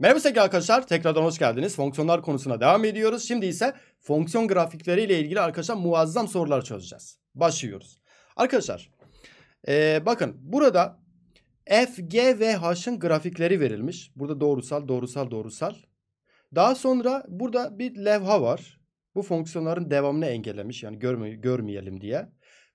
Merhaba sevgili arkadaşlar. Tekrardan hoş geldiniz. Fonksiyonlar konusuna devam ediyoruz. Şimdi ise fonksiyon grafikleri ile ilgili arkadaşlar muazzam sorular çözeceğiz. Başlıyoruz. Arkadaşlar ee, bakın burada f, g ve h'ın grafikleri verilmiş. Burada doğrusal, doğrusal, doğrusal. Daha sonra burada bir levha var. Bu fonksiyonların devamını engellemiş. Yani görme, görmeyelim diye.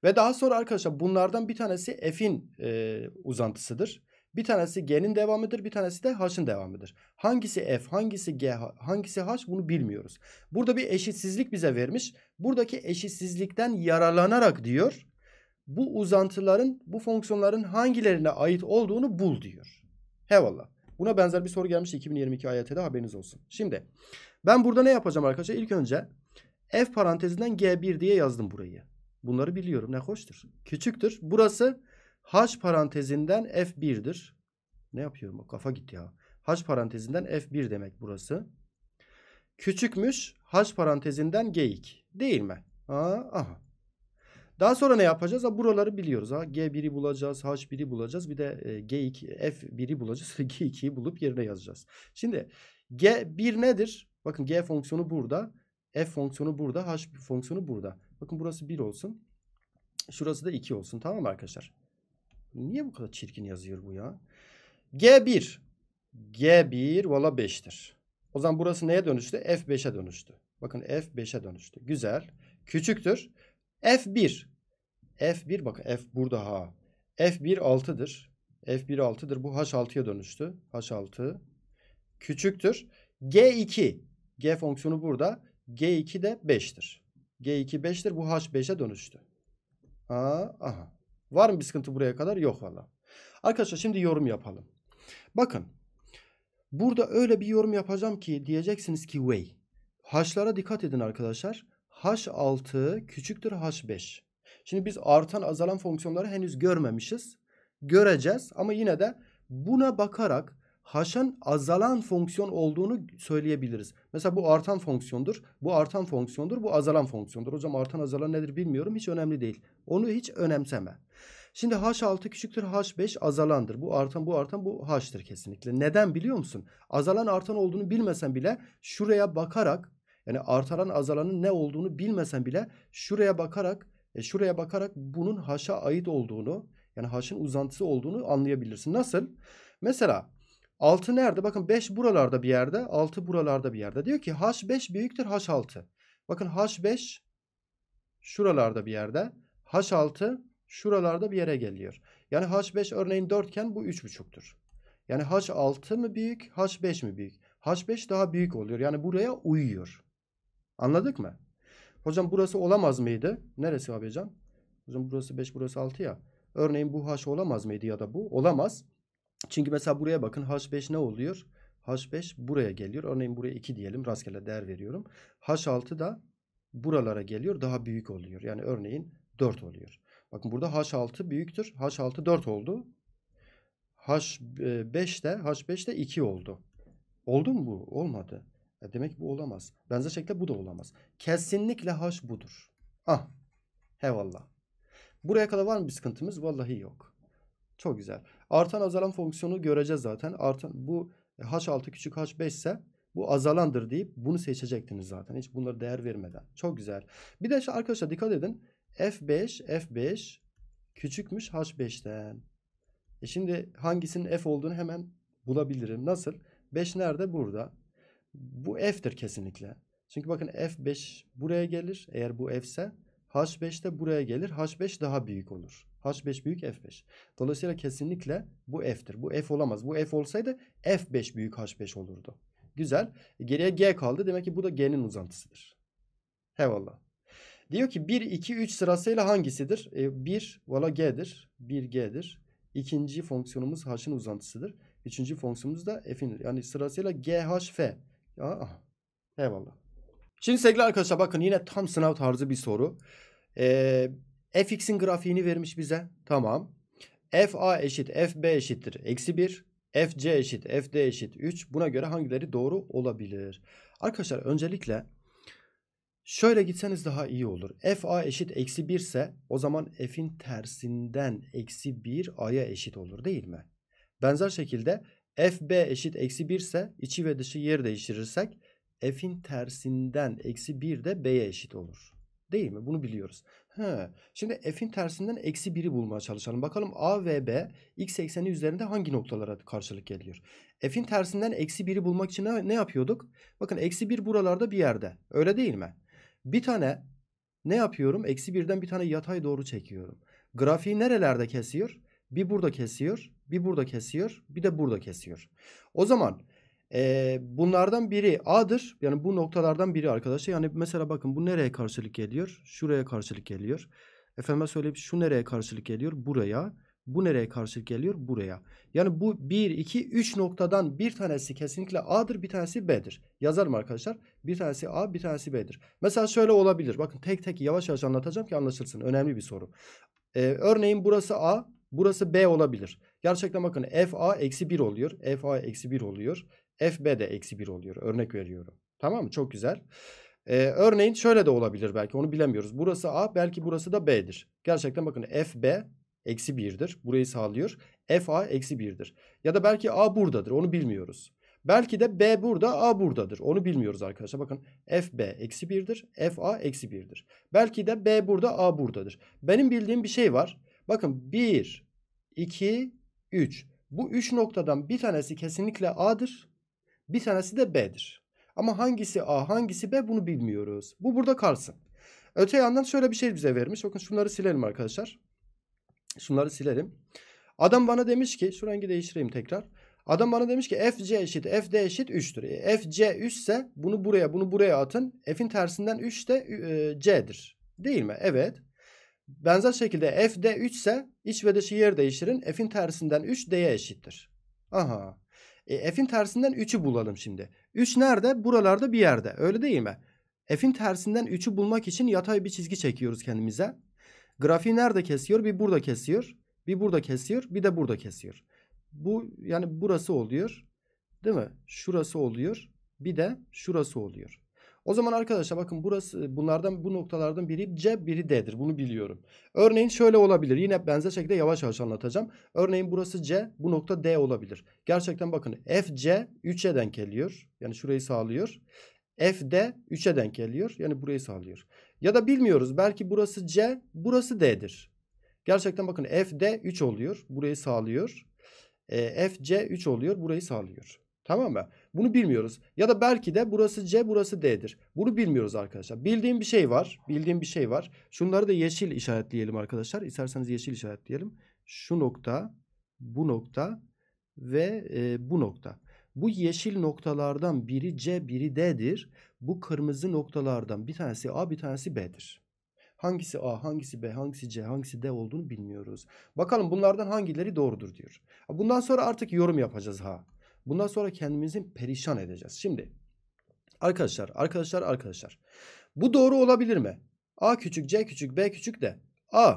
Ve daha sonra arkadaşlar bunlardan bir tanesi f'in e, uzantısıdır. Bir tanesi G'nin devamıdır, bir tanesi de H'ın devamıdır. Hangisi F, hangisi G, hangisi H bunu bilmiyoruz. Burada bir eşitsizlik bize vermiş. Buradaki eşitsizlikten yararlanarak diyor, bu uzantıların, bu fonksiyonların hangilerine ait olduğunu bul diyor. Hevallah. Buna benzer bir soru gelmiş 2022 AYT'de haberiniz olsun. Şimdi ben burada ne yapacağım arkadaşlar? İlk önce F parantezinden G1 diye yazdım burayı. Bunları biliyorum ne hoştur. Küçüktür. Burası H parantezinden F1'dir. Ne yapıyorum? kafa gitti ya. H parantezinden F1 demek burası. Küçükmüş H parantezinden G2. Değil mi? Aa, aha. Daha sonra ne yapacağız? Ha, buraları biliyoruz. Ha. G1'i bulacağız. H1'i bulacağız. Bir de e, G2, F1'i bulacağız. G2'yi bulup yerine yazacağız. Şimdi G1 nedir? Bakın G fonksiyonu burada. F fonksiyonu burada. H fonksiyonu burada. Bakın burası 1 olsun. Şurası da 2 olsun. Tamam mı arkadaşlar? Niye bu kadar çirkin yazıyor bu ya? G1. G1 valla 5'tir. O zaman burası neye dönüştü? F5'e dönüştü. Bakın F5'e dönüştü. Güzel. Küçüktür. F1. F1 bakın F burada ha. F1 6'dır. F1 6'dır. Bu H6'ya dönüştü. H6 küçüktür. G2. G fonksiyonu burada. G2 de 5'tir. G2 5'tir. Bu H5'e dönüştü. Aa, aha. Var mı bir sıkıntı buraya kadar? Yok valla. Arkadaşlar şimdi yorum yapalım. Bakın. Burada öyle bir yorum yapacağım ki diyeceksiniz ki way. H'lara dikkat edin arkadaşlar. H6 küçüktür H5. Şimdi biz artan azalan fonksiyonları henüz görmemişiz. Göreceğiz ama yine de buna bakarak h'ın azalan fonksiyon olduğunu söyleyebiliriz. Mesela bu artan fonksiyondur. Bu artan fonksiyondur. Bu azalan fonksiyondur. Hocam artan azalan nedir bilmiyorum. Hiç önemli değil. Onu hiç önemseme. Şimdi h6 küçüktür h5 azalandır. Bu artan bu artan bu h'tır kesinlikle. Neden biliyor musun? Azalan artan olduğunu bilmesen bile şuraya bakarak yani artaran azalanın ne olduğunu bilmesen bile şuraya bakarak e, şuraya bakarak bunun h'a ait olduğunu yani h'ın uzantısı olduğunu anlayabilirsin. Nasıl? Mesela 6 nerede? Bakın 5 buralarda bir yerde. 6 buralarda bir yerde. Diyor ki H5 büyüktür H6. Bakın H5 şuralarda bir yerde. H6 şuralarda bir yere geliyor. Yani H5 örneğin 4 iken bu 3,5'tür. Yani H6 mı büyük H5 mi büyük? H5 daha büyük oluyor. Yani buraya uyuyor. Anladık mı? Hocam burası olamaz mıydı? Neresi abi hocam? Hocam burası 5 burası 6 ya. Örneğin bu H olamaz mıydı ya da bu? Olamaz. Çünkü mesela buraya bakın H5 ne oluyor? H5 buraya geliyor. Örneğin buraya 2 diyelim. Rastgele değer veriyorum. H6 da buralara geliyor. Daha büyük oluyor. Yani örneğin 4 oluyor. Bakın burada H6 büyüktür. H6 4 oldu. H5 de H5 de 2 oldu. Oldu mu bu? Olmadı. E demek bu olamaz. Benzer şekilde bu da olamaz. Kesinlikle H budur. Ah. Hevallah. Buraya kadar var mı bir sıkıntımız? Vallahi yok. Çok güzel. Artan azalan fonksiyonu göreceğiz zaten. Artan bu e, h6 küçük h5 ise bu azalandır deyip bunu seçecektiniz zaten. Hiç bunlara değer vermeden. Çok güzel. Bir de arkadaşlar dikkat edin. F5 F5 küçükmüş h5'ten. E şimdi hangisinin f olduğunu hemen bulabilirim. Nasıl? 5 nerede? Burada. Bu f'tir kesinlikle. Çünkü bakın f5 buraya gelir. Eğer bu f ise h5 de buraya gelir. h5 daha büyük olur. H5 büyük F5. Dolayısıyla kesinlikle bu F'tir. Bu F olamaz. Bu F olsaydı F5 büyük H5 olurdu. Güzel. Geriye G kaldı. Demek ki bu da G'nin uzantısıdır. Hevalla. Diyor ki 1, 2, 3 sırasıyla hangisidir? E, 1 valla G'dir. 1 G'dir. İkinci fonksiyonumuz H'ın uzantısıdır. Üçüncü fonksiyonumuz da F'in. Yani sırasıyla G, H, F. Aa, eyvallah. Şimdi sevgili arkadaşlar bakın yine tam sınav tarzı bir soru. Ee, fx'in grafiğini vermiş bize. Tamam. fa eşit fb eşittir. Eksi 1. fc eşit fd eşit 3. Buna göre hangileri doğru olabilir? Arkadaşlar öncelikle şöyle gitseniz daha iyi olur. fa eşit eksi 1 ise o zaman f'in tersinden eksi 1 a'ya eşit olur değil mi? Benzer şekilde fb eşit eksi 1 ise içi ve dışı yer değiştirirsek f'in tersinden eksi 1 de b'ye eşit olur. Değil mi? Bunu biliyoruz. He. Şimdi f'in tersinden eksi 1'i bulmaya çalışalım. Bakalım a ve b x ekseni üzerinde hangi noktalara karşılık geliyor? f'in tersinden eksi 1'i bulmak için ne, ne yapıyorduk? Bakın eksi 1 buralarda bir yerde. Öyle değil mi? Bir tane ne yapıyorum? Eksi 1'den bir tane yatay doğru çekiyorum. Grafiği nerelerde kesiyor? Bir burada kesiyor, bir burada kesiyor, bir de burada kesiyor. O zaman e, bunlardan biri A'dır. Yani bu noktalardan biri arkadaşlar. Yani mesela bakın bu nereye karşılık geliyor? Şuraya karşılık geliyor. Efendime söyleyip şu nereye karşılık geliyor? Buraya. Bu nereye karşılık geliyor? Buraya. Yani bu 1, 2, 3 noktadan bir tanesi kesinlikle A'dır bir tanesi B'dir. Yazarım arkadaşlar. Bir tanesi A bir tanesi B'dir. Mesela şöyle olabilir. Bakın tek tek yavaş yavaş anlatacağım ki anlaşılsın. Önemli bir soru. Ee, örneğin burası A burası B olabilir. Gerçekten bakın f a eksi 1 oluyor. f a eksi 1 oluyor. FB de eksi 1 oluyor. Örnek veriyorum. Tamam mı? Çok güzel. Ee, örneğin şöyle de olabilir belki onu bilemiyoruz. Burası A belki burası da B'dir. Gerçekten bakın FB eksi 1'dir. Burayı sağlıyor. FA eksi 1'dir. Ya da belki A buradadır onu bilmiyoruz. Belki de B burada A buradadır. Onu bilmiyoruz arkadaşlar. Bakın FB eksi 1'dir. FA eksi 1'dir. Belki de B burada A buradadır. Benim bildiğim bir şey var. Bakın 1, 2, 3. Bu 3 noktadan bir tanesi kesinlikle A'dır. Bir tanesi de B'dir. Ama hangisi A hangisi B bunu bilmiyoruz. Bu burada kalsın. Öte yandan şöyle bir şey bize vermiş. Bakın şunları silelim arkadaşlar. Şunları silelim. Adam bana demiş ki şu rengi değiştireyim tekrar. Adam bana demiş ki FC eşit FD eşit 3'tür. E, FC 3 ise bunu buraya bunu buraya atın. F'in tersinden 3 de e, C'dir. Değil mi? Evet. Benzer şekilde FD 3 ise iç ve dışı yer değiştirin. F'in tersinden 3 D'ye eşittir. Aha. E, f'in tersinden 3'ü bulalım şimdi. 3 nerede? Buralarda bir yerde. Öyle değil mi? F'in tersinden 3'ü bulmak için yatay bir çizgi çekiyoruz kendimize. Grafiği nerede kesiyor? Bir burada kesiyor. Bir burada kesiyor. Bir de burada kesiyor. Bu yani burası oluyor. Değil mi? Şurası oluyor. Bir de şurası oluyor. O zaman arkadaşlar bakın burası bunlardan bu noktalardan biri C biri D'dir. Bunu biliyorum. Örneğin şöyle olabilir. Yine benzer şekilde yavaş yavaş anlatacağım. Örneğin burası C bu nokta D olabilir. Gerçekten bakın FC 3'e denk geliyor. Yani şurayı sağlıyor. F de 3'e denk geliyor. Yani burayı sağlıyor. Ya da bilmiyoruz. Belki burası C, burası D'dir. Gerçekten bakın F de 3 oluyor. Burayı sağlıyor. E, F C 3 oluyor. Burayı sağlıyor. Tamam mı? Bunu bilmiyoruz. Ya da belki de burası C burası D'dir. Bunu bilmiyoruz arkadaşlar. Bildiğim bir şey var. Bildiğim bir şey var. Şunları da yeşil işaretleyelim arkadaşlar. İsterseniz yeşil işaretleyelim. Şu nokta, bu nokta ve e, bu nokta. Bu yeşil noktalardan biri C biri D'dir. Bu kırmızı noktalardan bir tanesi A bir tanesi B'dir. Hangisi A, hangisi B, hangisi C, hangisi D olduğunu bilmiyoruz. Bakalım bunlardan hangileri doğrudur diyor. Bundan sonra artık yorum yapacağız ha. Bundan sonra kendimizi perişan edeceğiz. Şimdi arkadaşlar, arkadaşlar, arkadaşlar. Bu doğru olabilir mi? A küçük, C küçük, B küçük de. A.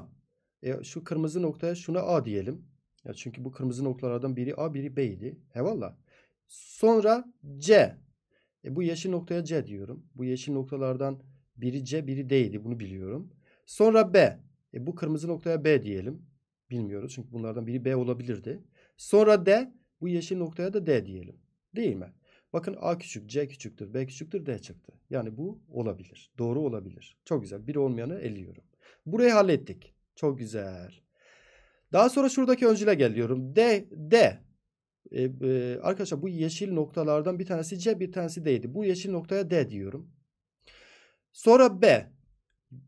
E, şu kırmızı noktaya şuna A diyelim. Ya çünkü bu kırmızı noktalardan biri A, biri B idi. Eyvallah. Sonra C. E, bu yeşil noktaya C diyorum. Bu yeşil noktalardan biri C, biri D idi. Bunu biliyorum. Sonra B. E, bu kırmızı noktaya B diyelim. Bilmiyoruz çünkü bunlardan biri B olabilirdi. Sonra D. Bu yeşil noktaya da D diyelim. Değil mi? Bakın A küçük, C küçüktür, B küçüktür, D çıktı. Yani bu olabilir. Doğru olabilir. Çok güzel. bir olmayanı eliyorum. Burayı hallettik. Çok güzel. Daha sonra şuradaki öncüle geliyorum. D, D. Ee, e, arkadaşlar bu yeşil noktalardan bir tanesi C, bir tanesi D'ydi. Bu yeşil noktaya D diyorum. Sonra B.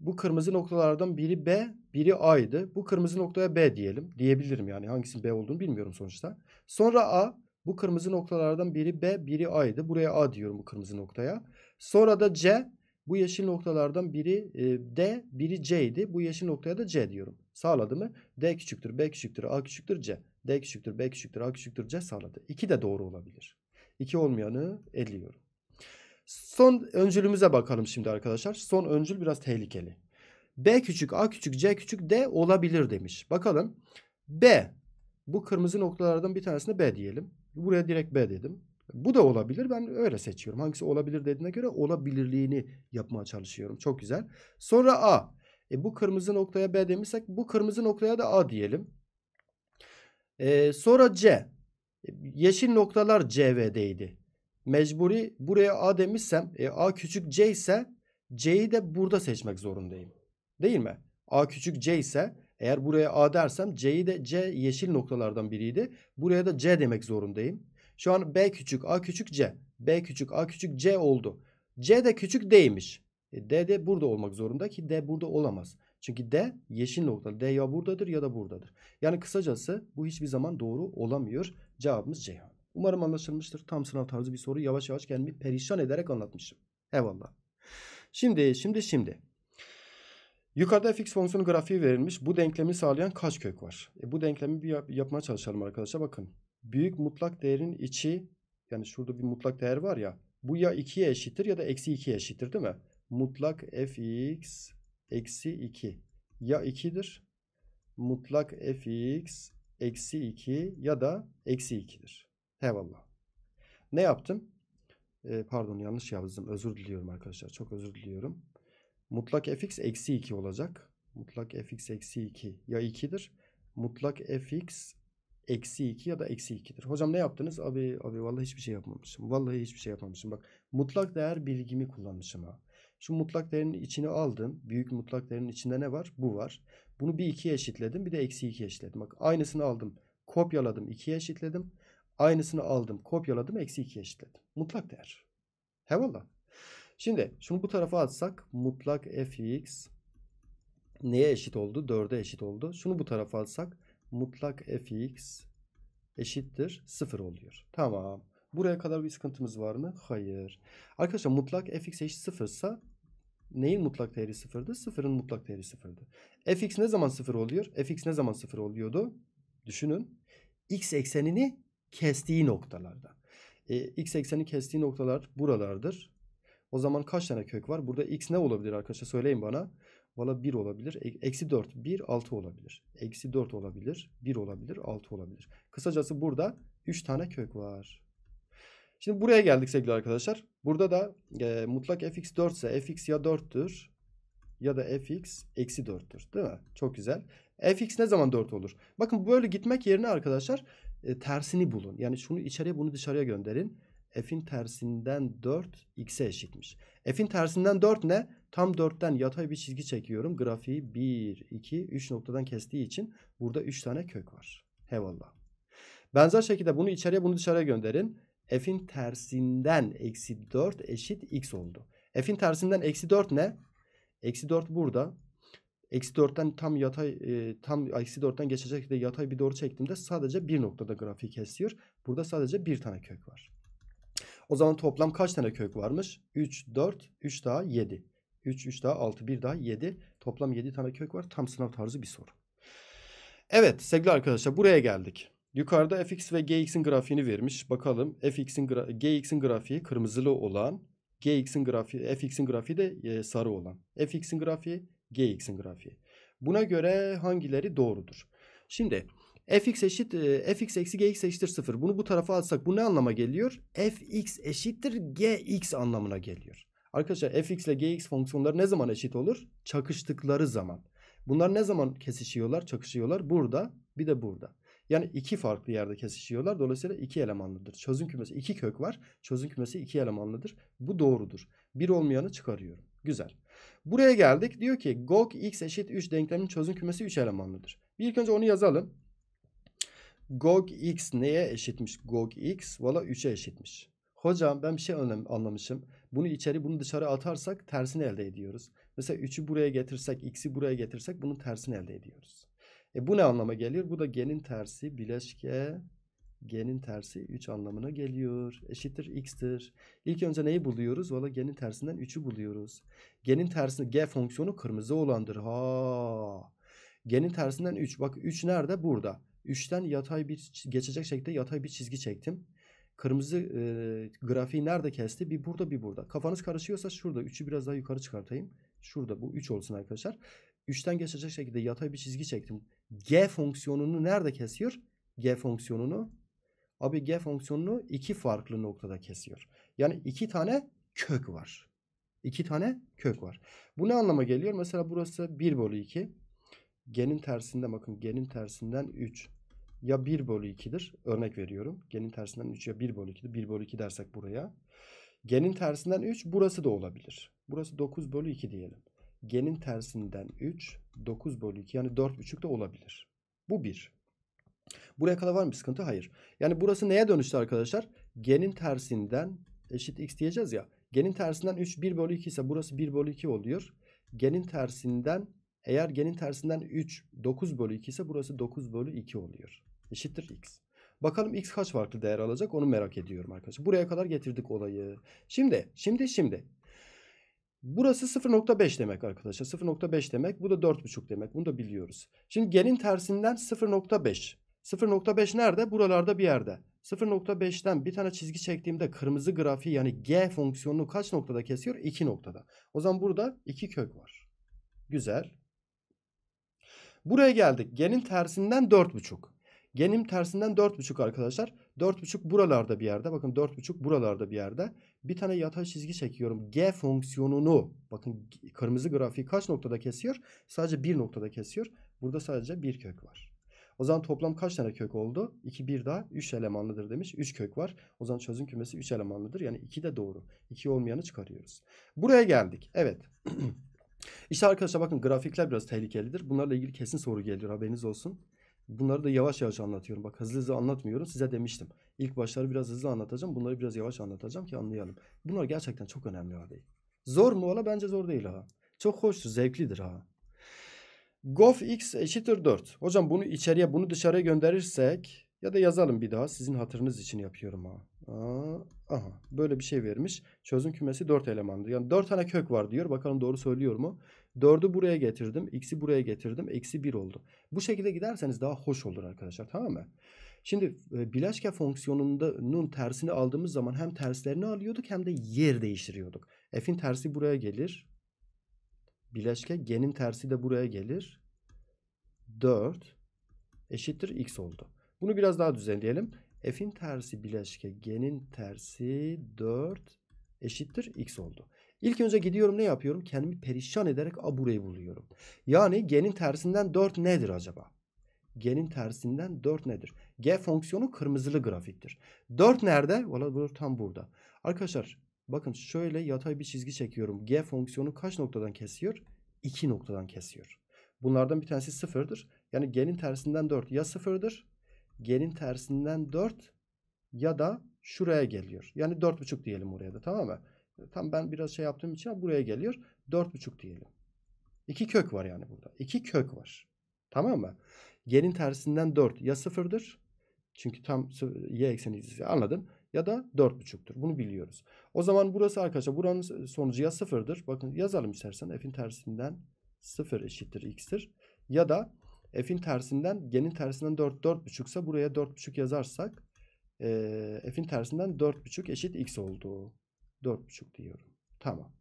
Bu kırmızı noktalardan biri B, biri A'ydı. Bu kırmızı noktaya B diyelim. Diyebilirim yani hangisinin B olduğunu bilmiyorum sonuçta. Sonra A, bu kırmızı noktalardan biri B, biri A'ydı. Buraya A diyorum bu kırmızı noktaya. Sonra da C, bu yeşil noktalardan biri e, D, biri C idi. Bu yeşil noktaya da C diyorum. Sağladı mı? D küçüktür, B küçüktür, A küçüktür, C. D küçüktür, B küçüktür, A küçüktür, C sağladı. İki de doğru olabilir. İki olmayanı eliyorum. Son öncülümüze bakalım şimdi arkadaşlar. Son öncül biraz tehlikeli. B küçük, A küçük, C küçük, D olabilir demiş. Bakalım. B. Bu kırmızı noktalardan bir tanesine B diyelim. Buraya direkt B dedim. Bu da olabilir. Ben öyle seçiyorum. Hangisi olabilir dediğine göre olabilirliğini yapmaya çalışıyorum. Çok güzel. Sonra A. E, bu kırmızı noktaya B demişsek bu kırmızı noktaya da A diyelim. E, sonra C. E, yeşil noktalar C ve D'ydi mecburi buraya A demişsem e, A küçük C ise C'yi de burada seçmek zorundayım. Değil mi? A küçük C ise eğer buraya A dersem C'yi de C yeşil noktalardan biriydi. Buraya da C demek zorundayım. Şu an B küçük A küçük C. B küçük A küçük C oldu. C de küçük D'ymiş. E, D de burada olmak zorunda ki D burada olamaz. Çünkü D yeşil noktalı. D ya buradadır ya da buradadır. Yani kısacası bu hiçbir zaman doğru olamıyor. Cevabımız C. Umarım anlaşılmıştır. Tam sınav tarzı bir soru. Yavaş yavaş kendimi perişan ederek anlatmışım. Eyvallah. Şimdi, şimdi, şimdi. Yukarıda fx fonksiyon grafiği verilmiş. Bu denklemi sağlayan kaç kök var? E, bu denklemi bir yap- yapmaya çalışalım arkadaşlar. Bakın. Büyük mutlak değerin içi yani şurada bir mutlak değer var ya. Bu ya 2'ye eşittir ya da eksi 2'ye eşittir değil mi? Mutlak fx eksi 2 ya 2'dir. Mutlak fx eksi 2 ya da eksi 2'dir. Eyvallah. Ne yaptım? Ee, pardon yanlış yazdım. Özür diliyorum arkadaşlar. Çok özür diliyorum. Mutlak fx eksi 2 olacak. Mutlak fx eksi 2 ya 2'dir. Mutlak fx eksi 2 ya da eksi 2'dir. Hocam ne yaptınız? Abi abi vallahi hiçbir şey yapmamışım. Vallahi hiçbir şey yapmamışım. Bak mutlak değer bilgimi kullanmışım ha. Şu mutlak değerin içine aldım. Büyük mutlak değerin içinde ne var? Bu var. Bunu bir 2'ye eşitledim. Bir de eksi 2 eşitledim. Bak aynısını aldım. Kopyaladım. 2'ye eşitledim. Aynısını aldım. Kopyaladım. Eksi 2 eşitledim. Mutlak değer. Hevallah. Şimdi şunu bu tarafa atsak. Mutlak fx neye eşit oldu? 4'e eşit oldu. Şunu bu tarafa atsak. Mutlak fx eşittir 0 oluyor. Tamam. Buraya kadar bir sıkıntımız var mı? Hayır. Arkadaşlar mutlak fx eşit 0 ise neyin mutlak değeri 0'dı? 0'ın mutlak değeri 0'dı. fx ne zaman 0 oluyor? fx ne zaman 0 oluyordu? Düşünün. x eksenini kestiği noktalarda. E, x ekseni kestiği noktalar buralardır. O zaman kaç tane kök var? Burada x ne olabilir arkadaşlar? Söyleyin bana. Valla 1 e, olabilir. Eksi 4, 1, 6 olabilir. Eksi 4 olabilir, 1 olabilir, 6 olabilir. Kısacası burada 3 tane kök var. Şimdi buraya geldik sevgili arkadaşlar. Burada da e, mutlak fx 4 ise fx ya 4'tür ya da fx eksi 4'tür. Değil mi? Çok güzel. fx ne zaman 4 olur? Bakın böyle gitmek yerine arkadaşlar e, tersini bulun. Yani şunu içeriye bunu dışarıya gönderin. F'in tersinden 4 x'e eşitmiş. F'in tersinden 4 ne? Tam 4'ten yatay bir çizgi çekiyorum. Grafiği 1, 2, 3 noktadan kestiği için burada 3 tane kök var. Hevallah. Benzer şekilde bunu içeriye bunu dışarıya gönderin. F'in tersinden eksi 4 eşit x oldu. F'in tersinden eksi 4 ne? Eksi 4 burada. Eksi 4'ten tam yatay e, tam eksi 4'ten geçecek de yatay bir doğru çektiğimde sadece bir noktada grafiği kesiyor. Burada sadece bir tane kök var. O zaman toplam kaç tane kök varmış? 3, 4, 3 daha 7. 3, 3 daha 6, 1 daha 7. Toplam 7 tane kök var. Tam sınav tarzı bir soru. Evet sevgili arkadaşlar buraya geldik. Yukarıda fx ve gx'in grafiğini vermiş. Bakalım fx'in gra gx'in grafiği kırmızılı olan, gx'in grafiği fx'in grafiği de e, sarı olan. fx'in grafiği Gx'in grafiği. Buna göre hangileri doğrudur? Şimdi fx eşit e, fx eksi gx eşittir 0. Bunu bu tarafa atsak bu ne anlama geliyor? fx eşittir gx anlamına geliyor. Arkadaşlar fx ile gx fonksiyonları ne zaman eşit olur? Çakıştıkları zaman. Bunlar ne zaman kesişiyorlar, çakışıyorlar? Burada bir de burada. Yani iki farklı yerde kesişiyorlar. Dolayısıyla iki elemanlıdır. Çözüm kümesi iki kök var. Çözüm kümesi iki elemanlıdır. Bu doğrudur. Bir olmayanı çıkarıyorum. Güzel. Buraya geldik. Diyor ki gok x eşit 3 denkleminin çözüm kümesi 3 elemanlıdır. Bir ilk önce onu yazalım. gok x neye eşitmiş? gok x valla 3'e eşitmiş. Hocam ben bir şey anlamışım. Bunu içeri bunu dışarı atarsak tersini elde ediyoruz. Mesela 3'ü buraya getirsek x'i buraya getirsek bunun tersini elde ediyoruz. E bu ne anlama gelir? Bu da gelin tersi bileşke G'nin tersi 3 anlamına geliyor. Eşittir x'tir. İlk önce neyi buluyoruz? Valla g'nin tersinden 3'ü buluyoruz. G'nin tersi g fonksiyonu kırmızı olandır. Ha. G'nin tersinden 3. Bak 3 nerede? Burada. 3'ten yatay bir geçecek şekilde yatay bir çizgi çektim. Kırmızı e, grafiği nerede kesti? Bir burada bir burada. Kafanız karışıyorsa şurada 3'ü biraz daha yukarı çıkartayım. Şurada bu 3 olsun arkadaşlar. 3'ten geçecek şekilde yatay bir çizgi çektim. G fonksiyonunu nerede kesiyor? G fonksiyonunu Abi g fonksiyonunu iki farklı noktada kesiyor. Yani iki tane kök var. İki tane kök var. Bu ne anlama geliyor? Mesela burası 1 bölü 2. G'nin tersinde, bakın g'nin tersinden 3. Ya 1 bölü 2'dir. Örnek veriyorum. G'nin tersinden 3 ya 1 bölü 2'dir. 1 bölü 2 dersek buraya. G'nin tersinden 3 burası da olabilir. Burası 9 bölü 2 diyelim. G'nin tersinden 3 9 bölü 2 yani buçuk da olabilir. Bu 1. Buraya kadar var mı bir sıkıntı? Hayır. Yani burası neye dönüştü arkadaşlar? Genin tersinden eşit x diyeceğiz ya. Genin tersinden 3 1 bölü 2 ise burası 1 bölü 2 oluyor. Genin tersinden eğer genin tersinden 3 9 bölü 2 ise burası 9 bölü 2 oluyor. Eşittir x. Bakalım x kaç farklı değer alacak onu merak ediyorum arkadaşlar. Buraya kadar getirdik olayı. Şimdi şimdi şimdi. Burası 0.5 demek arkadaşlar. 0.5 demek. Bu da 4.5 demek. Bunu da biliyoruz. Şimdi genin tersinden 0.5. 0.5 nerede? Buralarda bir yerde. 0.5'ten bir tane çizgi çektiğimde kırmızı grafiği yani G fonksiyonunu kaç noktada kesiyor? 2 noktada. O zaman burada 2 kök var. Güzel. Buraya geldik. G'nin tersinden 4.5. G'nin tersinden 4.5 arkadaşlar. 4.5 buralarda bir yerde. Bakın 4.5 buralarda bir yerde. Bir tane yatay çizgi çekiyorum. G fonksiyonunu bakın kırmızı grafiği kaç noktada kesiyor? Sadece bir noktada kesiyor. Burada sadece bir kök var. O zaman toplam kaç tane kök oldu? 2 bir daha 3 elemanlıdır demiş. 3 kök var. O zaman çözüm kümesi 3 elemanlıdır. Yani 2 de doğru. 2 olmayanı çıkarıyoruz. Buraya geldik. Evet. İşte arkadaşlar bakın grafikler biraz tehlikelidir. Bunlarla ilgili kesin soru geliyor. Haberiniz olsun. Bunları da yavaş yavaş anlatıyorum. Bak hızlı hızlı anlatmıyorum. Size demiştim. İlk başları biraz hızlı anlatacağım. Bunları biraz yavaş anlatacağım ki anlayalım. Bunlar gerçekten çok önemli abi. Zor mu ola? Bence zor değil ha. Çok hoştur, zevklidir ha. Gof x eşittir 4. Hocam bunu içeriye bunu dışarıya gönderirsek ya da yazalım bir daha sizin hatırınız için yapıyorum ha. Aa, aha böyle bir şey vermiş. Çözüm kümesi 4 elemandı. Yani 4 tane kök var diyor. Bakalım doğru söylüyor mu? 4'ü buraya getirdim. X'i buraya getirdim. Eksi 1 oldu. Bu şekilde giderseniz daha hoş olur arkadaşlar. Tamam mı? Şimdi e, Bileşke fonksiyonunun tersini aldığımız zaman hem terslerini alıyorduk hem de yer değiştiriyorduk. F'in tersi buraya gelir bileşke genin tersi de buraya gelir. 4 eşittir x oldu. Bunu biraz daha düzenleyelim. F'in tersi bileşke genin tersi 4 eşittir x oldu. İlk önce gidiyorum ne yapıyorum? Kendimi perişan ederek a burayı buluyorum. Yani genin tersinden 4 nedir acaba? Genin tersinden 4 nedir? G fonksiyonu kırmızılı grafiktir. 4 nerede? Valla 4 tam burada. Arkadaşlar Bakın şöyle yatay bir çizgi çekiyorum. G fonksiyonu kaç noktadan kesiyor? 2 noktadan kesiyor. Bunlardan bir tanesi sıfırdır. Yani G'nin tersinden 4 ya sıfırdır. G'nin tersinden 4 ya da şuraya geliyor. Yani 4,5 diyelim oraya da tamam mı? Tam ben biraz şey yaptığım için buraya geliyor. 4,5 diyelim. İki kök var yani burada. İki kök var. Tamam mı? G'nin tersinden 4 ya sıfırdır. Çünkü tam y ekseni anladın ya da 4,5'tür. Bunu biliyoruz. O zaman burası arkadaşlar buranın sonucu ya 0'dır. Bakın yazalım istersen f'in tersinden 0 eşittir x'tir. Ya da f'in tersinden g'nin tersinden 4 4,5 ise buraya 4,5 yazarsak e, f'in tersinden 4,5 eşit x oldu. 4,5 diyorum. Tamam.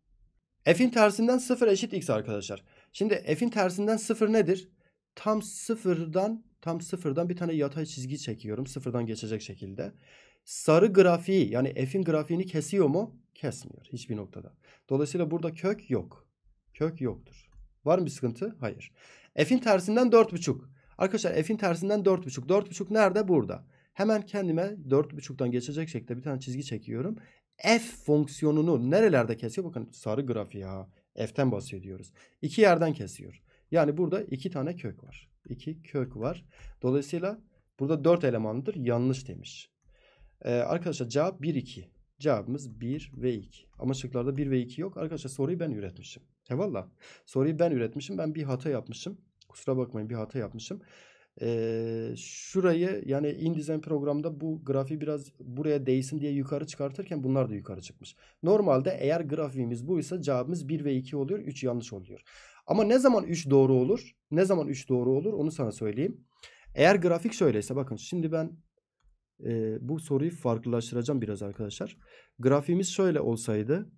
F'in tersinden 0 eşit x arkadaşlar. Şimdi f'in tersinden 0 nedir? Tam sıfırdan tam sıfırdan bir tane yatay çizgi çekiyorum. Sıfırdan geçecek şekilde sarı grafiği yani f'in grafiğini kesiyor mu? Kesmiyor hiçbir noktada. Dolayısıyla burada kök yok. Kök yoktur. Var mı bir sıkıntı? Hayır. F'in tersinden 4.5. Arkadaşlar f'in tersinden 4.5. 4.5 nerede? Burada. Hemen kendime 4.5'tan geçecek şekilde bir tane çizgi çekiyorum. F fonksiyonunu nerelerde kesiyor? Bakın sarı grafiği ha. F'ten bahsediyoruz. İki yerden kesiyor. Yani burada iki tane kök var. İki kök var. Dolayısıyla burada dört elemandır. Yanlış demiş. Ee, arkadaşlar cevap 1 2. Cevabımız 1 ve 2. Ama şıklarda 1 ve 2 yok. Arkadaşlar soruyu ben üretmişim. He valla. Soruyu ben üretmişim. Ben bir hata yapmışım. Kusura bakmayın bir hata yapmışım. Ee, şurayı yani InDesign programda bu grafiği biraz buraya değsin diye yukarı çıkartırken bunlar da yukarı çıkmış. Normalde eğer grafiğimiz buysa cevabımız 1 ve 2 oluyor. 3 yanlış oluyor. Ama ne zaman 3 doğru olur? Ne zaman 3 doğru olur? Onu sana söyleyeyim. Eğer grafik şöyleyse bakın şimdi ben e, bu soruyu farklılaştıracağım biraz arkadaşlar. Grafiğimiz şöyle olsaydı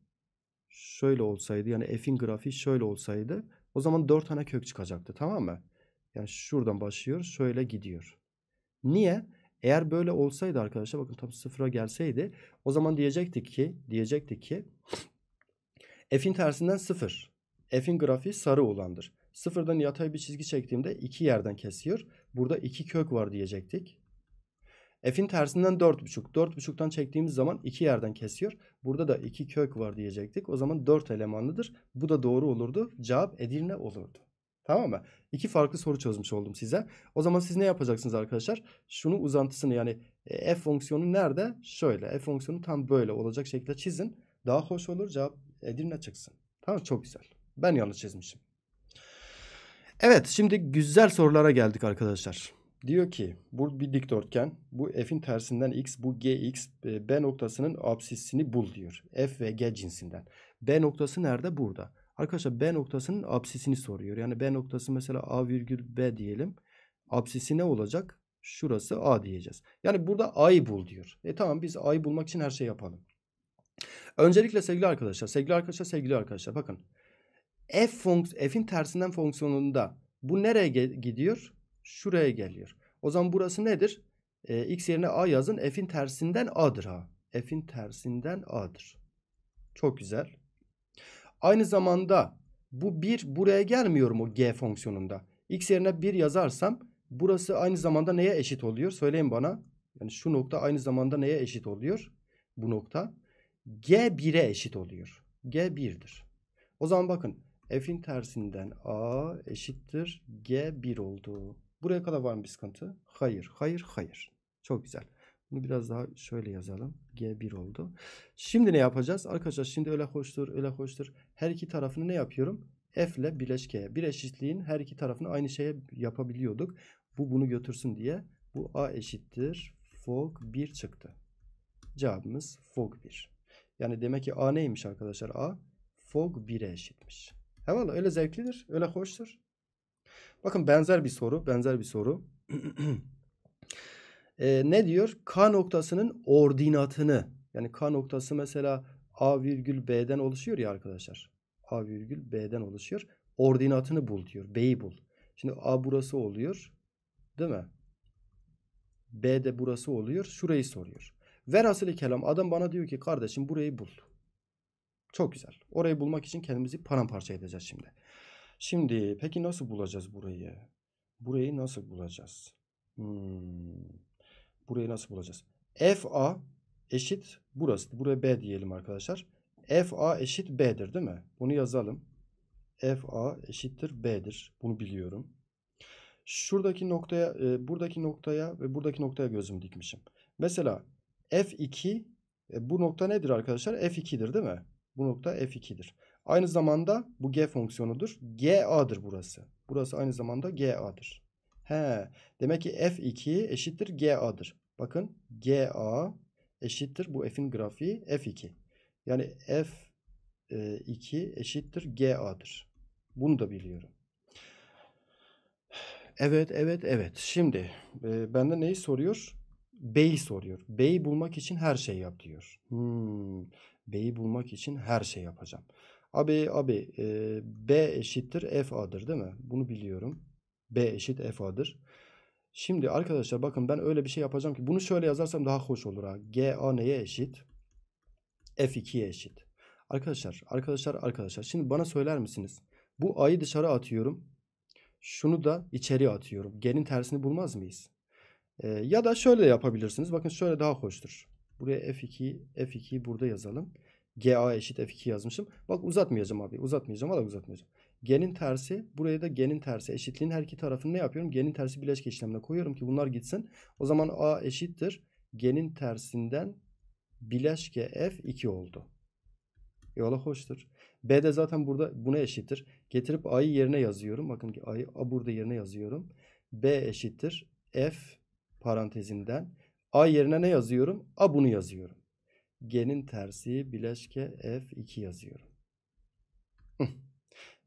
şöyle olsaydı yani f'in grafiği şöyle olsaydı o zaman 4 tane kök çıkacaktı tamam mı? Yani şuradan başlıyor şöyle gidiyor. Niye? Eğer böyle olsaydı arkadaşlar bakın tam sıfıra gelseydi o zaman diyecektik ki diyecektik ki f'in tersinden 0. F'in grafiği sarı olandır. Sıfırdan yatay bir çizgi çektiğimde iki yerden kesiyor. Burada iki kök var diyecektik. F'in tersinden 4,5. 4,5'tan çektiğimiz zaman 2 yerden kesiyor. Burada da 2 kök var diyecektik. O zaman 4 elemanlıdır. Bu da doğru olurdu. Cevap Edirne olurdu. Tamam mı? İki farklı soru çözmüş oldum size. O zaman siz ne yapacaksınız arkadaşlar? Şunu uzantısını yani e, f fonksiyonu nerede? Şöyle. F fonksiyonu tam böyle olacak şekilde çizin. Daha hoş olur. Cevap Edirne çıksın. Tamam Çok güzel. Ben yanlış çizmişim. Evet şimdi güzel sorulara geldik arkadaşlar. Diyor ki bu bir dikdörtgen. Bu f'in tersinden x bu gx e, b noktasının absisini bul diyor. F ve g cinsinden. B noktası nerede? Burada. Arkadaşlar B noktasının absisini soruyor. Yani B noktası mesela A virgül B diyelim. Absisi ne olacak? Şurası A diyeceğiz. Yani burada A'yı bul diyor. E tamam biz A'yı bulmak için her şeyi yapalım. Öncelikle sevgili arkadaşlar, sevgili arkadaşlar, sevgili arkadaşlar bakın. F fonks f'in tersinden fonksiyonunda bu nereye gidiyor? şuraya geliyor. O zaman burası nedir? E, x yerine a yazın. F'in tersinden a'dır ha. F'in tersinden a'dır. Çok güzel. Aynı zamanda bu 1 buraya gelmiyor mu g fonksiyonunda? x yerine 1 yazarsam burası aynı zamanda neye eşit oluyor? Söyleyin bana. Yani şu nokta aynı zamanda neye eşit oluyor? Bu nokta. g 1'e eşit oluyor. g 1'dir. O zaman bakın f'in tersinden a eşittir g 1 oldu. Buraya kadar var mı bir sıkıntı? Hayır, hayır, hayır. Çok güzel. Bunu biraz daha şöyle yazalım. G1 oldu. Şimdi ne yapacağız? Arkadaşlar şimdi öyle hoştur, öyle hoştur. Her iki tarafını ne yapıyorum? F ile bileşkeye. Bir eşitliğin her iki tarafını aynı şeye yapabiliyorduk. Bu bunu götürsün diye. Bu A eşittir. Fog 1 çıktı. Cevabımız Fog 1. Yani demek ki A neymiş arkadaşlar? A Fog 1'e eşitmiş. He öyle zevklidir. Öyle hoştur. Bakın benzer bir soru, benzer bir soru. e, ne diyor? K noktasının ordinatını. Yani K noktası mesela A virgül B'den oluşuyor ya arkadaşlar. A virgül B'den oluşuyor. Ordinatını bul diyor. B'yi bul. Şimdi A burası oluyor. Değil mi? B de burası oluyor. Şurayı soruyor. Verasılı kelam adam bana diyor ki kardeşim burayı bul. Çok güzel. Orayı bulmak için kendimizi paramparça edeceğiz şimdi. Şimdi peki nasıl bulacağız burayı? Burayı nasıl bulacağız? Hmm. Burayı nasıl bulacağız? FA eşit burası. Buraya B diyelim arkadaşlar. FA eşit B'dir değil mi? Bunu yazalım. FA eşittir B'dir. Bunu biliyorum. Şuradaki noktaya, e, buradaki noktaya ve buradaki noktaya gözüm dikmişim. Mesela F2 e, bu nokta nedir arkadaşlar? F2'dir değil mi? Bu nokta F2'dir. Aynı zamanda bu g fonksiyonudur. GA'dır burası. Burası aynı zamanda GA'dır. He, demek ki F2 eşittir GA'dır. Bakın GA eşittir bu F'in grafiği F2. Yani F2 eşittir GA'dır. Bunu da biliyorum. Evet, evet, evet. Şimdi e, benden neyi soruyor? B'yi soruyor. B'yi bulmak için her şey yap diyor. Hmm. B'yi bulmak için her şey yapacağım. Abi abi e, B eşittir F A'dır değil mi? Bunu biliyorum. B eşit F A'dır. Şimdi arkadaşlar bakın ben öyle bir şey yapacağım ki bunu şöyle yazarsam daha hoş olur ha. G A neye eşit? F 2'ye eşit. Arkadaşlar, arkadaşlar, arkadaşlar. Şimdi bana söyler misiniz? Bu A'yı dışarı atıyorum. Şunu da içeri atıyorum. G'nin tersini bulmaz mıyız? Ee, ya da şöyle yapabilirsiniz. Bakın şöyle daha hoştur. Buraya F2, F2'yi burada yazalım. GA eşit F2 yazmışım. Bak uzatmayacağım abi. Uzatmayacağım. Valla uzatmayacağım. G'nin tersi. Buraya da G'nin tersi. Eşitliğin her iki tarafını ne yapıyorum? G'nin tersi bileşke işlemine koyuyorum ki bunlar gitsin. O zaman A eşittir. G'nin tersinden bileşke F2 oldu. Eyvallah hoştur. B de zaten burada buna eşittir. Getirip A'yı yerine yazıyorum. Bakın A'yı A burada yerine yazıyorum. B eşittir. F parantezinden. A yerine ne yazıyorum? A bunu yazıyorum. G'nin tersi bileşke F2 yazıyorum.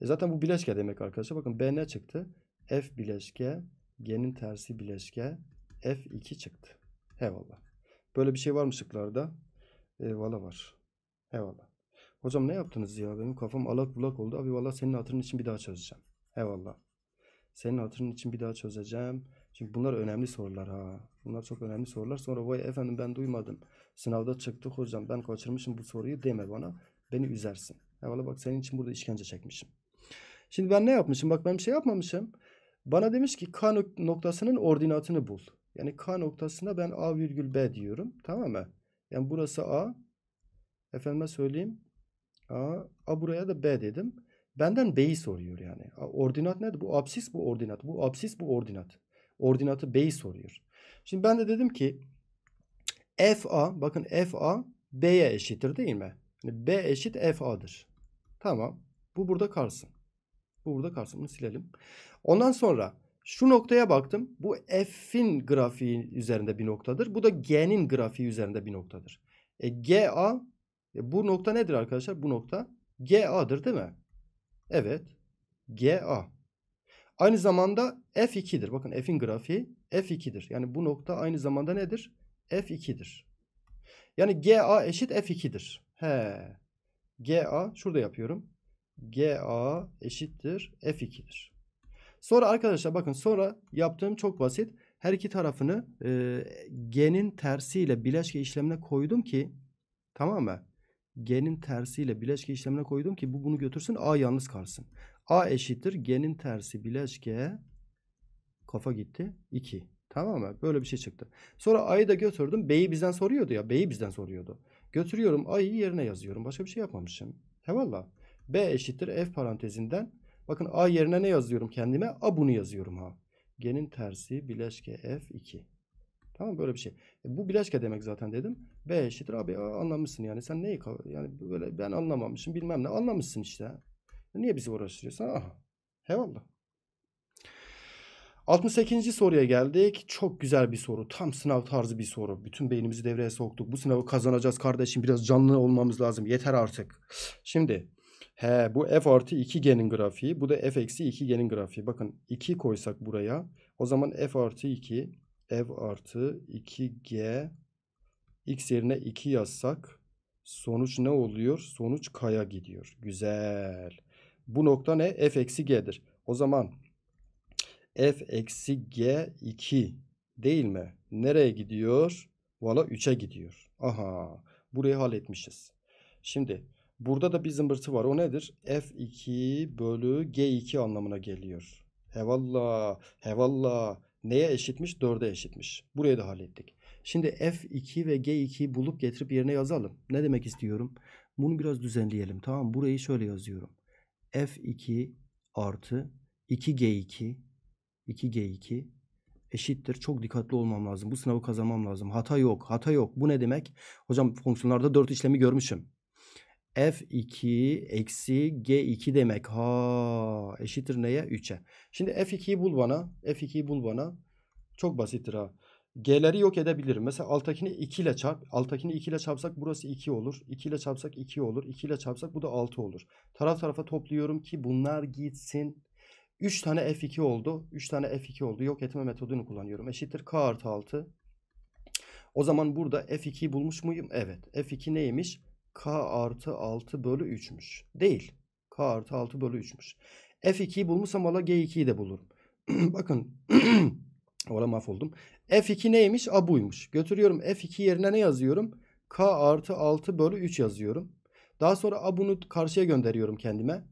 e zaten bu bileşke demek arkadaşlar. Bakın B ne çıktı? F bileşke G'nin tersi bileşke F2 çıktı. Eyvallah. Böyle bir şey var mı şıklarda? E, valla var. Eyvallah. Hocam ne yaptınız ya? Benim kafam alak bulak oldu. Abi valla senin hatırın için bir daha çözeceğim. Eyvallah. Senin hatırın için bir daha çözeceğim. Çünkü bunlar önemli sorular ha. Bunlar çok önemli sorular. Sonra vay efendim ben duymadım. Sınavda çıktı hocam ben kaçırmışım bu soruyu deme bana. Beni üzersin. Eyvallah bak senin için burada işkence çekmişim. Şimdi ben ne yapmışım? Bak ben bir şey yapmamışım. Bana demiş ki K noktasının ordinatını bul. Yani K noktasına ben A virgül B diyorum. Tamam mı? Yani burası A. Efendime söyleyeyim. A, A buraya da B dedim. Benden B'yi soruyor yani. ordinat nedir? Bu absis bu ordinat. Bu absis bu ordinat. Ordinatı B'yi soruyor. Şimdi ben de dedim ki FA bakın FA B'ye eşittir değil mi? Yani B eşit FA'dır. Tamam. Bu burada kalsın. Bu burada kalsın. Bunu silelim. Ondan sonra şu noktaya baktım. Bu F'in grafiği üzerinde bir noktadır. Bu da G'nin grafiği üzerinde bir noktadır. E, GA e, bu nokta nedir arkadaşlar? Bu nokta GA'dır değil mi? Evet. GA. Aynı zamanda F2'dir. Bakın F'in grafiği F2'dir. Yani bu nokta aynı zamanda nedir? F2'dir. Yani GA eşit F2'dir. He. GA şurada yapıyorum. GA eşittir F2'dir. Sonra arkadaşlar bakın sonra yaptığım çok basit. Her iki tarafını e, G'nin tersiyle bileşke işlemine koydum ki tamam mı? G'nin tersiyle bileşke işlemine koydum ki bu bunu götürsün A yalnız kalsın. A eşittir G'nin tersi bileşke kafa gitti 2. Tamam mı? Böyle bir şey çıktı. Sonra ayı da götürdüm. B'yi bizden soruyordu ya. B'yi bizden soruyordu. Götürüyorum ayı yerine yazıyorum. Başka bir şey yapmamışım. He B eşittir F parantezinden. Bakın A yerine ne yazıyorum kendime? A bunu yazıyorum ha. G'nin tersi bileşke F2. Tamam böyle bir şey. E, bu bileşke demek zaten dedim. B eşittir abi anlamışsın yani. Sen neyi yani böyle ben anlamamışım bilmem ne. Anlamışsın işte. E, niye bizi uğraştırıyorsun? Aha. He 68. soruya geldik. Çok güzel bir soru. Tam sınav tarzı bir soru. Bütün beynimizi devreye soktuk. Bu sınavı kazanacağız kardeşim. Biraz canlı olmamız lazım. Yeter artık. Şimdi he, bu f artı 2 genin grafiği. Bu da f eksi 2 genin grafiği. Bakın 2 koysak buraya. O zaman f artı 2 f artı 2g x yerine 2 yazsak sonuç ne oluyor? Sonuç kaya gidiyor. Güzel. Bu nokta ne? f eksi g'dir. O zaman f eksi g 2 değil mi? Nereye gidiyor? Valla 3'e gidiyor. Aha burayı halletmişiz. Şimdi burada da bir zımbırtı var. O nedir? F2 bölü G2 anlamına geliyor. Hevalla hevalla neye eşitmiş? 4'e eşitmiş. Burayı da hallettik. Şimdi F2 ve G2'yi bulup getirip yerine yazalım. Ne demek istiyorum? Bunu biraz düzenleyelim. Tamam Burayı şöyle yazıyorum. F2 artı 2G2 2G2 eşittir. Çok dikkatli olmam lazım. Bu sınavı kazanmam lazım. Hata yok. Hata yok. Bu ne demek? Hocam fonksiyonlarda 4 işlemi görmüşüm. F2 eksi G2 demek. Ha eşittir neye? 3'e. Şimdi F2'yi bul bana. F2'yi bul bana. Çok basittir ha. G'leri yok edebilirim. Mesela alttakini 2 ile çarp. Alttakini 2 ile çarpsak burası 2 olur. 2 ile çarpsak 2 olur. 2 ile çarpsak bu da 6 olur. Taraf tarafa topluyorum ki bunlar gitsin. 3 tane F2 oldu. 3 tane F2 oldu. Yok etme metodunu kullanıyorum. Eşittir K artı 6. O zaman burada F2'yi bulmuş muyum? Evet. F2 neymiş? K artı 6 bölü 3'müş. Değil. K artı 6 bölü 3'müş. F2'yi bulmuşsam valla G2'yi de bulurum. Bakın. Valla mahvoldum. F2 neymiş? A buymuş. Götürüyorum F2 yerine ne yazıyorum? K artı 6 bölü 3 yazıyorum. Daha sonra A bunu karşıya gönderiyorum kendime.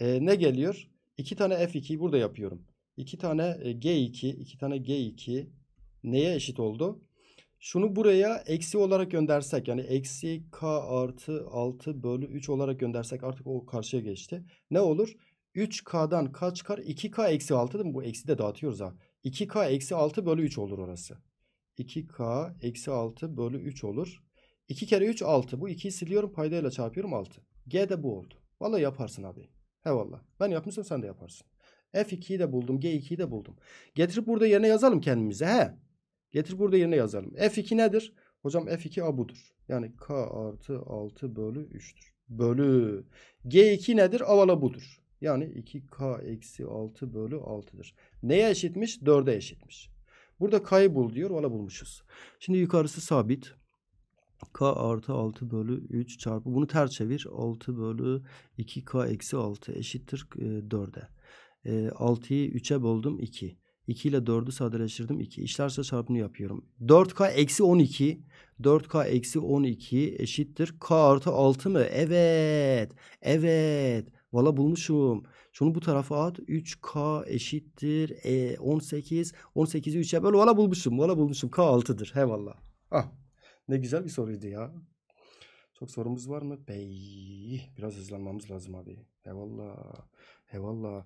Ee, ne geliyor? 2 tane F2'yi burada yapıyorum. 2 tane e, G2, 2 tane G2 neye eşit oldu? Şunu buraya eksi olarak göndersek yani eksi K artı 6 bölü 3 olarak göndersek artık o karşıya geçti. Ne olur? 3K'dan K çıkar 2K eksi 6 değil mi? Bu eksi de dağıtıyoruz ha. 2K eksi 6 bölü 3 olur orası. 2K eksi 6 bölü 3 olur. 2 kere 3 6. Bu 2'yi siliyorum paydayla çarpıyorum 6. G de bu oldu. Valla yaparsın abi. Eyvallah. Ben yapmışsam sen de yaparsın. F2'yi de buldum. G2'yi de buldum. Getirip burada yerine yazalım kendimize. He. Getirip burada yerine yazalım. F2 nedir? Hocam F2 A budur. Yani K artı 6 bölü 3'tür. Bölü. G2 nedir? Avala budur. Yani 2K eksi 6 bölü 6'dır. Neye eşitmiş? 4'e eşitmiş. Burada K'yı bul diyor. valla bulmuşuz. Şimdi yukarısı sabit k artı 6 bölü 3 çarpı bunu ters çevir 6 bölü 2k eksi 6 eşittir 4'e. 6'yı 3'e böldüm 2. 2 ile 4'ü sadeleştirdim 2. işlerse çarpını yapıyorum. 4K eksi 12. 4K eksi 12 eşittir. K artı 6 mı? Evet. Evet. Valla bulmuşum. Şunu bu tarafa at. 3K eşittir. E, 18. 18'i 3'e böl. Valla bulmuşum. Valla bulmuşum. K 6'dır. He valla. Ah. Ne güzel bir soruydu ya. Çok sorumuz var mı? Bey. Biraz hızlanmamız lazım abi. Eyvallah. Eyvallah.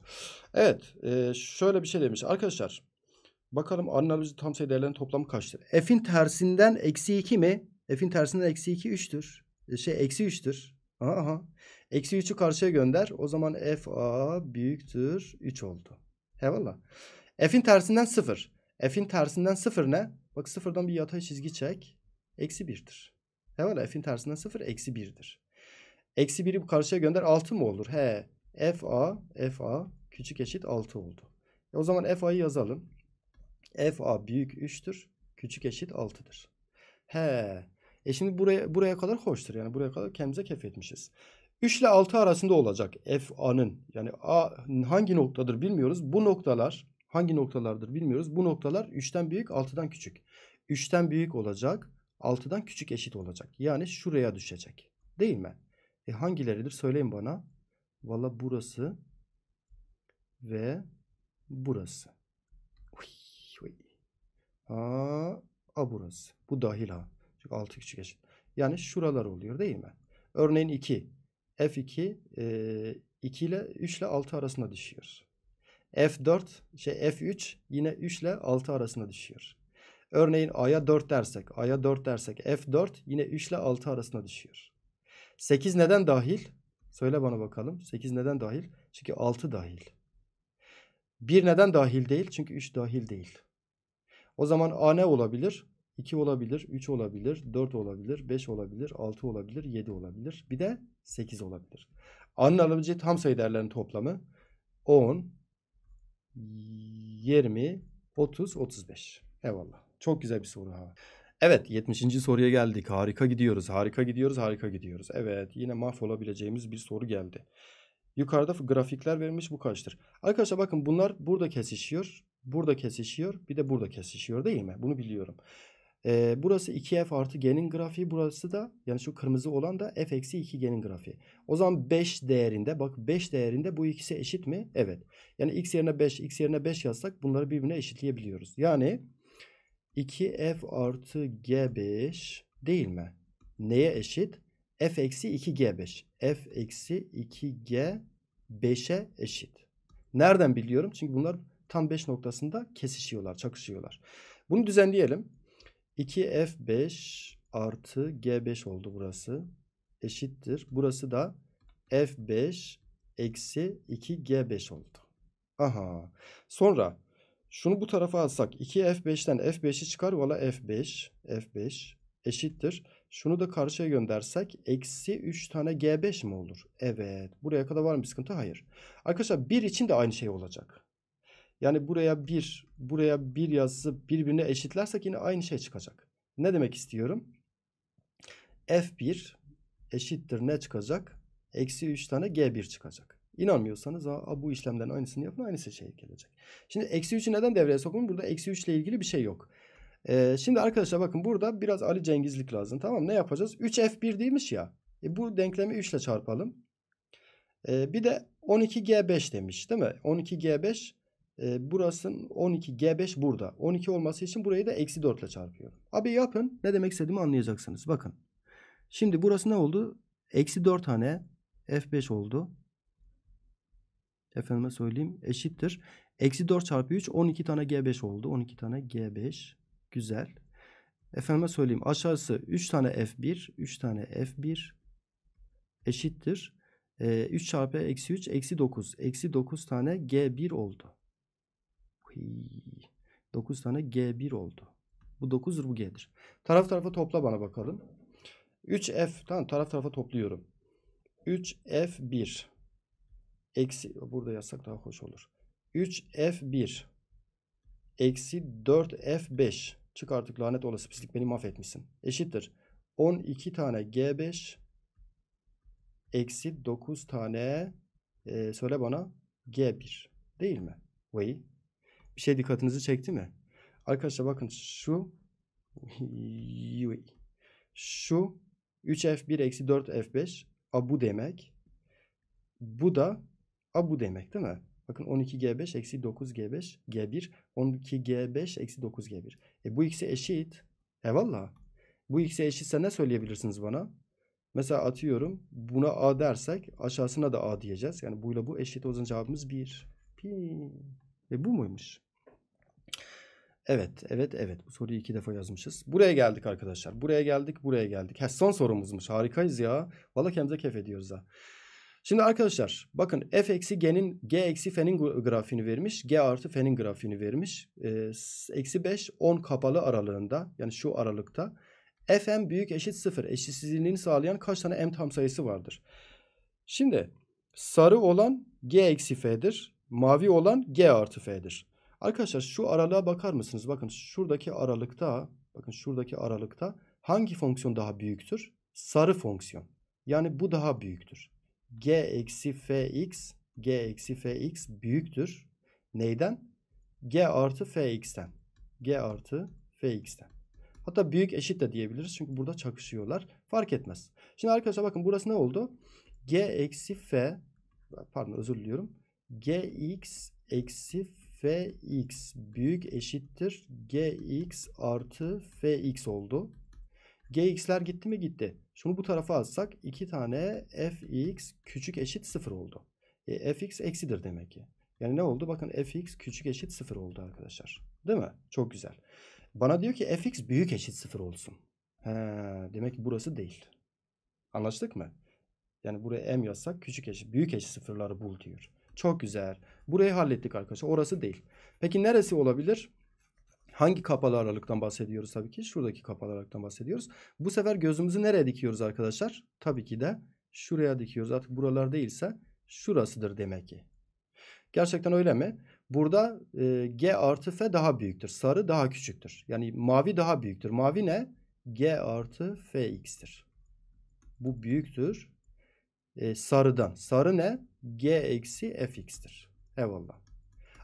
Evet. E, şöyle bir şey demiş. Arkadaşlar. Bakalım analizi tam sayı değerlerin toplamı kaçtır? F'in tersinden eksi 2 mi? F'in tersinden eksi 2 3'tür. E, şey eksi 3'tür. Aha. Eksi 3'ü karşıya gönder. O zaman F A büyüktür 3 oldu. Eyvallah. F'in tersinden 0. F'in tersinden 0 ne? Bak sıfırdan bir yatay çizgi çek. Eksi 1'dir. He var f'in tersinden 0 eksi 1'dir. Eksi 1'i bu karşıya gönder 6 mı olur? He f a f a küçük eşit 6 oldu. E o zaman f a'yı yazalım. f a büyük 3'tür. Küçük eşit 6'dır. He. E şimdi buraya, buraya kadar hoştur. Yani buraya kadar kendimize kef etmişiz. 3 ile 6 arasında olacak f a'nın. Yani a hangi noktadır bilmiyoruz. Bu noktalar hangi noktalardır bilmiyoruz. Bu noktalar 3'ten büyük 6'dan küçük. 3'ten büyük olacak. 6'dan küçük eşit olacak. Yani şuraya düşecek. Değil mi? E hangileridir? Söyleyin bana. Valla burası ve burası. Uy, uy. Ha, a burası. Bu dahil ha. Çünkü 6 küçük eşit. Yani şuralar oluyor değil mi? Örneğin 2. F2 e, 2 ile 3 ile 6 arasında düşüyor. F4 şey F3 yine 3 ile 6 arasında düşüyor. Örneğin A'ya 4 dersek, A'ya 4 dersek F4 yine 3 ile 6 arasına düşüyor. 8 neden dahil? Söyle bana bakalım. 8 neden dahil? Çünkü 6 dahil. 1 neden dahil değil? Çünkü 3 dahil değil. O zaman A ne olabilir? 2 olabilir, 3 olabilir, 4 olabilir, 5 olabilir, 6 olabilir, 7 olabilir. Bir de 8 olabilir. A'nın alabileceği tam sayı değerlerin toplamı 10, 20, 30, 35. Eyvallah. Çok güzel bir soru ha. Evet 70. soruya geldik. Harika gidiyoruz, harika gidiyoruz, harika gidiyoruz. Evet yine mahvolabileceğimiz bir soru geldi. Yukarıda grafikler verilmiş bu kaçtır? Arkadaşlar bakın bunlar burada kesişiyor. Burada kesişiyor. Bir de burada kesişiyor değil mi? Bunu biliyorum. Ee, burası 2f artı g'nin grafiği. Burası da yani şu kırmızı olan da f eksi 2 g'nin grafiği. O zaman 5 değerinde bak 5 değerinde bu ikisi eşit mi? Evet. Yani x yerine 5 x yerine 5 yazsak bunları birbirine eşitleyebiliyoruz. Yani 2f artı g5 değil mi? Neye eşit? f eksi 2g5. f eksi 2g5'e eşit. Nereden biliyorum? Çünkü bunlar tam 5 noktasında kesişiyorlar, çakışıyorlar. Bunu düzenleyelim. 2f5 artı g5 oldu burası. Eşittir. Burası da f5 eksi 2g5 oldu. Aha. Sonra şunu bu tarafa alsak 2F5'ten F5'i çıkar valla F5 F5 eşittir. Şunu da karşıya göndersek eksi 3 tane G5 mi olur? Evet. Buraya kadar var mı bir sıkıntı? Hayır. Arkadaşlar 1 için de aynı şey olacak. Yani buraya 1, buraya 1 yazısı birbirine eşitlersek yine aynı şey çıkacak. Ne demek istiyorum? F1 eşittir ne çıkacak? Eksi 3 tane G1 çıkacak. İnanmıyorsanız aa bu işlemden aynısını yapın aynısı şey gelecek. Şimdi eksi 3'ü neden devreye sokun? Burada eksi 3 ile ilgili bir şey yok. Ee, şimdi arkadaşlar bakın burada biraz Ali Cengizlik lazım. Tamam ne yapacağız? 3F1 değilmiş ya. E, bu denklemi 3 ile çarpalım. E, bir de 12G5 demiş değil mi? 12G5 e, burasının 12G5 burada. 12 olması için burayı da eksi 4 ile çarpıyorum. Abi yapın ne demek istediğimi anlayacaksınız. Bakın. Şimdi burası ne oldu? Eksi 4 tane F5 oldu efendime söyleyeyim eşittir. Eksi 4 çarpı 3 12 tane G5 oldu. 12 tane G5. Güzel. Efendime söyleyeyim aşağısı 3 tane F1. 3 tane F1 eşittir. E, ee, 3 çarpı eksi 3 eksi 9. Eksi 9 tane G1 oldu. 9 tane G1 oldu. Bu 9'dur bu G'dir. Taraf tarafa topla bana bakalım. 3F tamam taraf tarafa topluyorum. 3F1 eksi burada yazsak daha hoş olur. 3F1 eksi 4F5 çık artık lanet olası pislik beni mahvetmişsin. Eşittir. 12 tane G5 eksi 9 tane e, söyle bana G1 değil mi? Vay. Bir şey dikkatinizi çekti mi? Arkadaşlar bakın şu şu 3F1 eksi 4F5 a bu demek. Bu da A bu demek değil mi? Bakın 12G5 eksi 9G5 G1 12G5 eksi 9G1. E bu ikisi eşit. E valla. Bu ikisi eşitse ne söyleyebilirsiniz bana? Mesela atıyorum buna A dersek aşağısına da A diyeceğiz. Yani buyla bu eşit olsun cevabımız 1. Pi. E bu muymuş? Evet, evet, evet. Bu soruyu iki defa yazmışız. Buraya geldik arkadaşlar. Buraya geldik, buraya geldik. Ha, son sorumuzmuş. Harikayız ya. Valla kendimize kef ediyoruz ha. Şimdi arkadaşlar bakın f eksi g'nin g eksi f'nin grafiğini vermiş. g artı f'nin grafiğini vermiş. Ee, eksi 5 10 kapalı aralığında yani şu aralıkta fm büyük eşit 0 eşitsizliğini sağlayan kaç tane m tam sayısı vardır? Şimdi sarı olan g eksi f'dir. Mavi olan g artı f'dir. Arkadaşlar şu aralığa bakar mısınız? Bakın şuradaki aralıkta bakın şuradaki aralıkta hangi fonksiyon daha büyüktür? Sarı fonksiyon. Yani bu daha büyüktür g eksi fx g eksi fx büyüktür. Neyden? g artı fx'ten. g artı fx'ten. Hatta büyük eşit de diyebiliriz. Çünkü burada çakışıyorlar. Fark etmez. Şimdi arkadaşlar bakın burası ne oldu? g eksi f pardon özür diliyorum. gx eksi fx büyük eşittir. gx artı fx oldu. gx'ler gitti mi? Gitti. Şunu bu tarafa alsak, 2 tane fx küçük eşit 0 oldu. E, fx eksidir demek ki. Yani ne oldu? Bakın fx küçük eşit 0 oldu arkadaşlar. Değil mi? Çok güzel. Bana diyor ki fx büyük eşit 0 olsun. He, demek ki burası değil. Anlaştık mı? Yani buraya m yazsak küçük eşit, büyük eşit sıfırları bul diyor. Çok güzel. Burayı hallettik arkadaşlar. Orası değil. Peki neresi olabilir? Hangi kapalı aralıktan bahsediyoruz tabii ki? Şuradaki kapalı aralıktan bahsediyoruz. Bu sefer gözümüzü nereye dikiyoruz arkadaşlar? Tabii ki de şuraya dikiyoruz. Artık buralar değilse şurasıdır demek ki. Gerçekten öyle mi? Burada e, G artı F daha büyüktür. Sarı daha küçüktür. Yani mavi daha büyüktür. Mavi ne? G artı Fx'tir. Bu büyüktür. E, sarıdan. Sarı ne? G eksi Fx'tir. Eyvallah.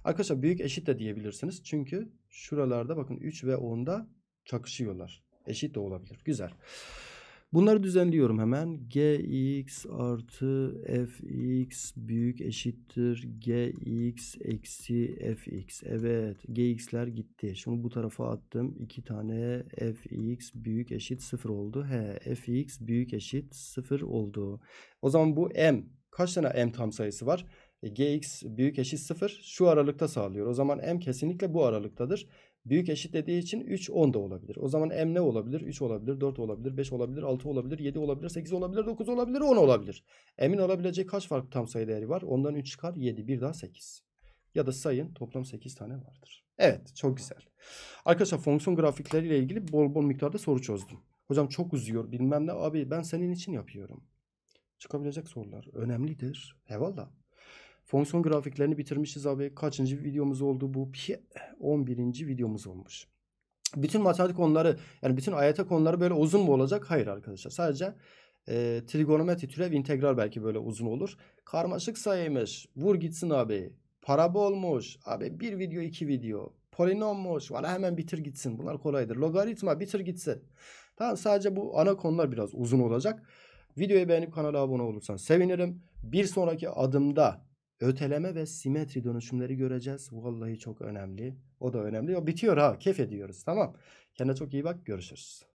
Arkadaşlar büyük eşit de diyebilirsiniz. Çünkü şuralarda bakın 3 ve 10'da çakışıyorlar. Eşit de olabilir. Güzel. Bunları düzenliyorum hemen. Gx artı fx büyük eşittir. Gx eksi fx. Evet. Gx'ler gitti. Şunu bu tarafa attım. 2 tane fx büyük eşit 0 oldu. He. fx büyük eşit 0 oldu. O zaman bu m. Kaç tane m tam sayısı var? gx büyük eşit 0 şu aralıkta sağlıyor. O zaman m kesinlikle bu aralıktadır. Büyük eşit dediği için 3 10 da olabilir. O zaman m ne olabilir? 3 olabilir, 4 olabilir, 5 olabilir, 6 olabilir, 7 olabilir, 8 olabilir, 9 olabilir, 10 olabilir. M'in olabilecek kaç farklı tam sayı değeri var? Ondan 3 çıkar, 7, bir daha 8. Ya da sayın toplam 8 tane vardır. Evet çok güzel. Arkadaşlar fonksiyon grafikleriyle ilgili bol bol miktarda soru çözdüm. Hocam çok uzuyor bilmem ne abi ben senin için yapıyorum. Çıkabilecek sorular önemlidir. Eyvallah. Fonksiyon grafiklerini bitirmişiz abi. Kaçıncı videomuz oldu bu? 11. videomuz olmuş. Bütün matematik konuları yani bütün ayete konuları böyle uzun mu olacak? Hayır arkadaşlar. Sadece e, trigonometri, türev, integral belki böyle uzun olur. Karmaşık sayıymış. Vur gitsin abi. Parabolmuş. Abi bir video iki video. Polinommuş. Valla hemen bitir gitsin. Bunlar kolaydır. Logaritma bitir gitsin. Tamam sadece bu ana konular biraz uzun olacak. Videoyu beğenip kanala abone olursan sevinirim. Bir sonraki adımda öteleme ve simetri dönüşümleri göreceğiz. Vallahi çok önemli. O da önemli. O bitiyor ha. Kef ediyoruz. Tamam. Kendine çok iyi bak. Görüşürüz.